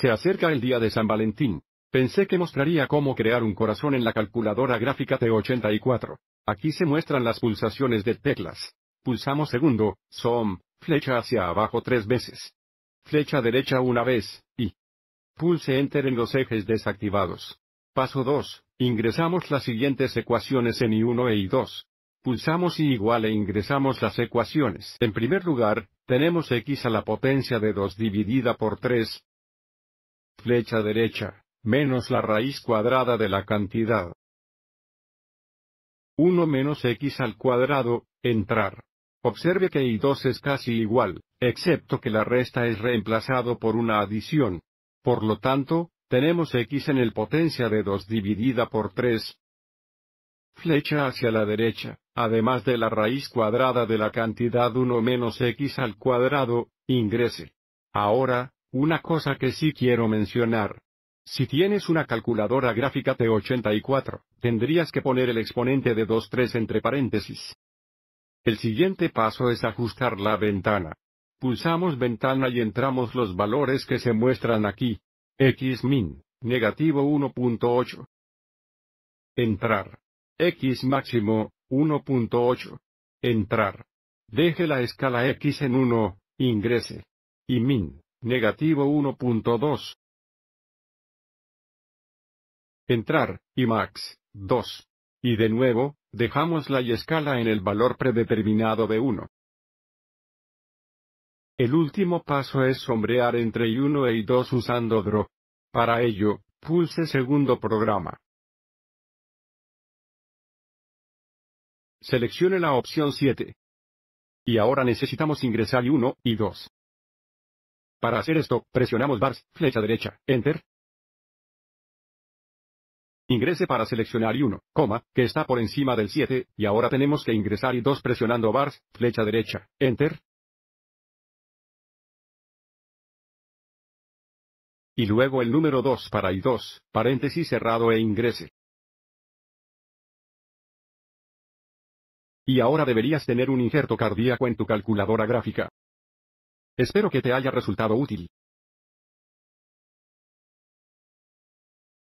Se acerca el día de San Valentín. Pensé que mostraría cómo crear un corazón en la calculadora gráfica T84. Aquí se muestran las pulsaciones de teclas. Pulsamos segundo, SOM, flecha hacia abajo tres veces. Flecha derecha una vez, y pulse Enter en los ejes desactivados. Paso 2. Ingresamos las siguientes ecuaciones en I1 e I2. Pulsamos I igual e ingresamos las ecuaciones. En primer lugar, tenemos x a la potencia de 2 dividida por 3, flecha derecha, menos la raíz cuadrada de la cantidad. 1 menos x al cuadrado, entrar. Observe que y 2 es casi igual, excepto que la resta es reemplazado por una adición. Por lo tanto, tenemos x en el potencia de 2 dividida por 3. Flecha hacia la derecha, además de la raíz cuadrada de la cantidad 1 menos x al cuadrado, ingrese. Ahora, una cosa que sí quiero mencionar. Si tienes una calculadora gráfica T84, tendrías que poner el exponente de 2,3 entre paréntesis. El siguiente paso es ajustar la ventana. Pulsamos ventana y entramos los valores que se muestran aquí. X min, negativo 1.8. Entrar. X máximo, 1.8. Entrar. Deje la escala X en 1, ingrese. Y min, Negativo 1.2. Entrar, y max, 2. Y de nuevo, dejamos la y escala en el valor predeterminado de 1. El último paso es sombrear entre 1 y 2 usando Draw. Para ello, pulse segundo programa. Seleccione la opción 7. Y ahora necesitamos ingresar 1 y 2. Para hacer esto, presionamos Bars, flecha derecha, Enter. Ingrese para seleccionar y 1, coma, que está por encima del 7, y ahora tenemos que ingresar y 2 presionando Bars, flecha derecha, Enter. Y luego el número 2 para i 2, paréntesis cerrado e ingrese. Y ahora deberías tener un injerto cardíaco en tu calculadora gráfica. Espero que te haya resultado útil.